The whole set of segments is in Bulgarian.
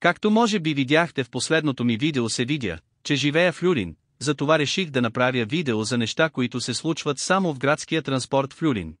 Както може би видяхте в последното ми видео се видя, че живея в Люрин, затова реших да направя видео за неща които се случват само в градския транспорт в Люлин.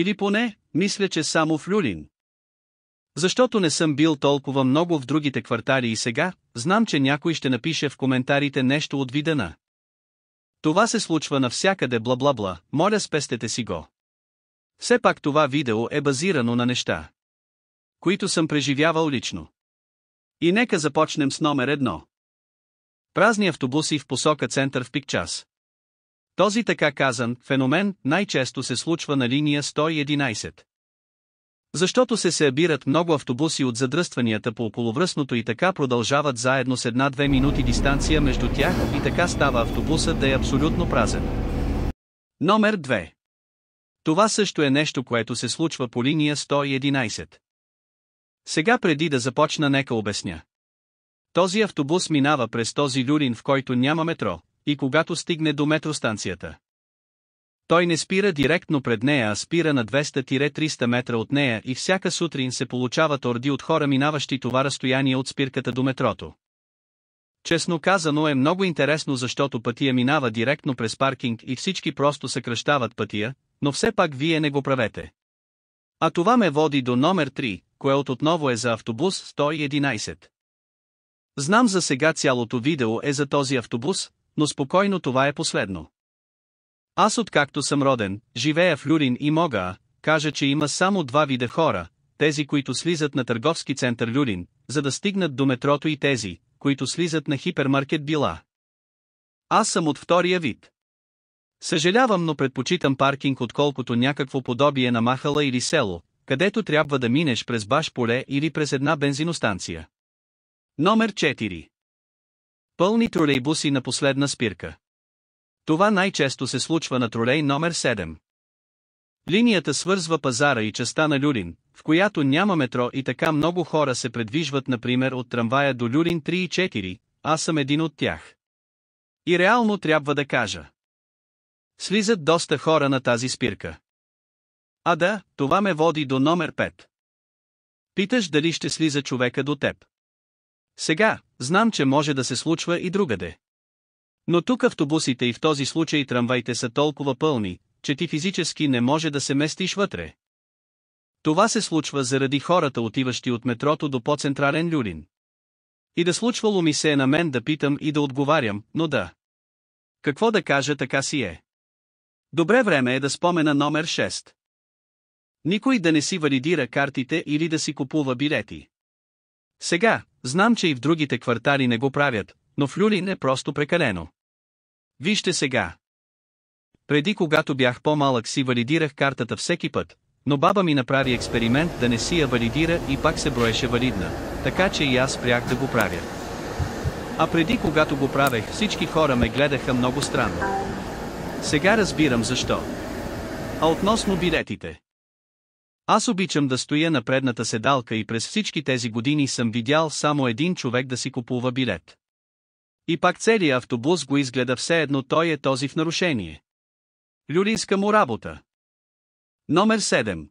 Или поне, мисля, че само в Люлин. Защото не съм бил толкова много в другите квартали и сега, знам, че някой ще напише в коментарите нещо от видена. Това се случва навсякъде бла-бла-бла, моля спестете си го. Все пак това видео е базирано на неща, които съм преживявал лично. И нека започнем с номер едно. Празни автобуси в посока център в пик час. Този така казан феномен най-често се случва на линия 111. Защото се събират много автобуси от задръстванията по околовръстното и така продължават заедно с една-две минути дистанция между тях и така става автобусът да е абсолютно празен. Номер 2. Това също е нещо, което се случва по линия 111. Сега преди да започна нека обясня. Този автобус минава през този люрин, в който няма метро, и когато стигне до метростанцията. Той не спира директно пред нея, а спира на 200-300 метра от нея и всяка сутрин се получават орди от хора минаващи това разстояние от спирката до метрото. Честно казано е много интересно защото пътя минава директно през паркинг и всички просто съкръщават пътия, но все пак вие не го правете. А това ме води до номер 3, което отново е за автобус 111. Знам за сега цялото видео е за този автобус, но спокойно това е последно. Аз откакто съм роден, живея в Люрин и мога, кажа, че има само два вида хора, тези, които слизат на търговски център Люрин, за да стигнат до метрото и тези, които слизат на хипермаркет Била. Аз съм от втория вид. Съжалявам, но предпочитам паркинг отколкото някакво подобие на махала или село, където трябва да минеш през баш поле или през една бензиностанция. Номер 4. Пълни тролейбуси на последна спирка. Това най-често се случва на тролей номер 7. Линията свързва пазара и частта на Люлин, в която няма метро и така много хора се предвижват например от трамвая до Люлин 3 и 4, аз съм един от тях. И реално трябва да кажа. Слизат доста хора на тази спирка. А да, това ме води до номер 5. Питаш дали ще слиза човека до теб. Сега, Знам, че може да се случва и другаде. Но тук автобусите и в този случай трамвайте са толкова пълни, че ти физически не може да се местиш вътре. Това се случва заради хората отиващи от метрото до по-централен люлин. И да случвало ми се е на мен да питам и да отговарям, но да. Какво да кажа така си е? Добре време е да спомена номер 6. Никой да не си валидира картите или да си купува билети. Сега, знам, че и в другите квартали не го правят, но в Люлин е просто прекалено. Вижте сега. Преди когато бях по-малък си валидирах картата всеки път, но баба ми направи експеримент да не си я валидира и пак се броеше валидна, така че и аз спрях да го правя. А преди когато го правех всички хора ме гледаха много странно. Сега разбирам защо. А относно билетите. Аз обичам да стоя на предната седалка и през всички тези години съм видял само един човек да си купува билет. И пак целият автобус го изгледа все едно той е този в нарушение. Люлинска му работа. Номер 7.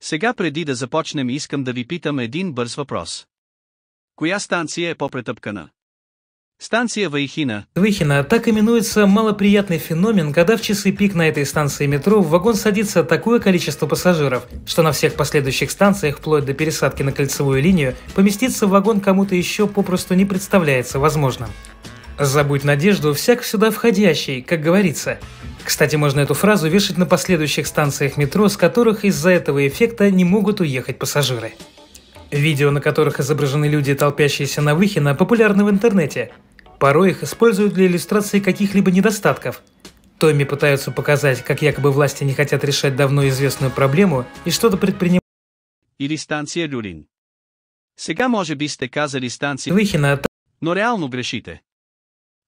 Сега преди да започнем искам да ви питам един бърз въпрос. Коя станция е по-претъпкана? Станция Вайхина. Вайхина. Так именуется малоприятный феномен, когда в часы пик на этой станции метро в вагон садится такое количество пассажиров, что на всех последующих станциях, вплоть до пересадки на кольцевую линию, поместиться в вагон кому-то еще попросту не представляется возможным. Забудь надежду, всяк сюда входящий, как говорится. Кстати, можно эту фразу вешать на последующих станциях метро, с которых из-за этого эффекта не могут уехать пассажиры. Видео, на которых изображены люди, толпящиеся на Выхина, популярны в интернете. Порой их используют для иллюстрации каких-либо недостатков. Томми пытаются показать, как якобы власти не хотят решать давно известную проблему и что-то предпринимают. Или станция Люлин. Сега може би сте казали станция... Лихина... Но реално грешите.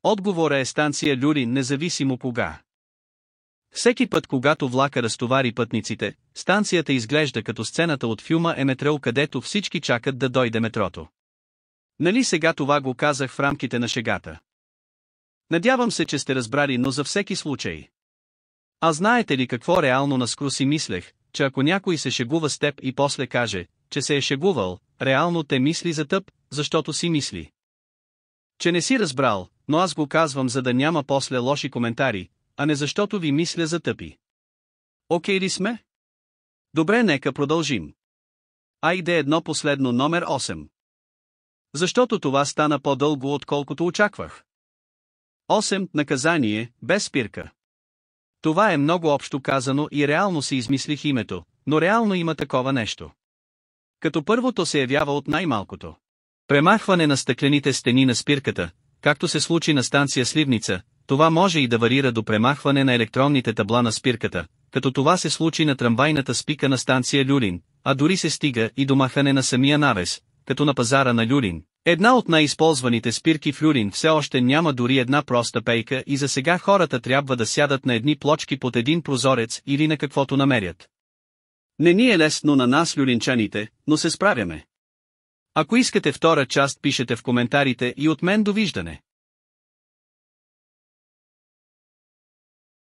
Отговора е станция Люрин независимо кога. Всеки път когато влака разтовари пътниците, станцията изглежда като сцената от филма Еметрел където всички чакат да дойде метрото. Нали сега това го казах в рамките на шегата? Надявам се, че сте разбрали, но за всеки случай. А знаете ли какво реално наскоро си мислех, че ако някой се шегува с теб и после каже, че се е шегувал, реално те мисли за тъп, защото си мисли. Че не си разбрал, но аз го казвам за да няма после лоши коментари, а не защото ви мисля за тъпи. Окей ли сме? Добре, нека продължим. Айде едно последно номер 8. Защото това стана по-дълго отколкото очаквах. 8. Наказание, без спирка. Това е много общо казано и реално си измислих името, но реално има такова нещо. Като първото се явява от най-малкото. Премахване на стъклените стени на спирката, както се случи на станция Сливница, това може и да варира до премахване на електронните табла на спирката, като това се случи на трамвайната спика на станция Люлин, а дори се стига и до махане на самия навес, като на пазара на Люлин. Една от най-използваните спирки в Люлин все още няма дори една проста пейка и за сега хората трябва да сядат на едни плочки под един прозорец или на каквото намерят. Не ни е лесно на нас люлинчаните, но се справяме. Ако искате втора част пишете в коментарите и от мен довиждане.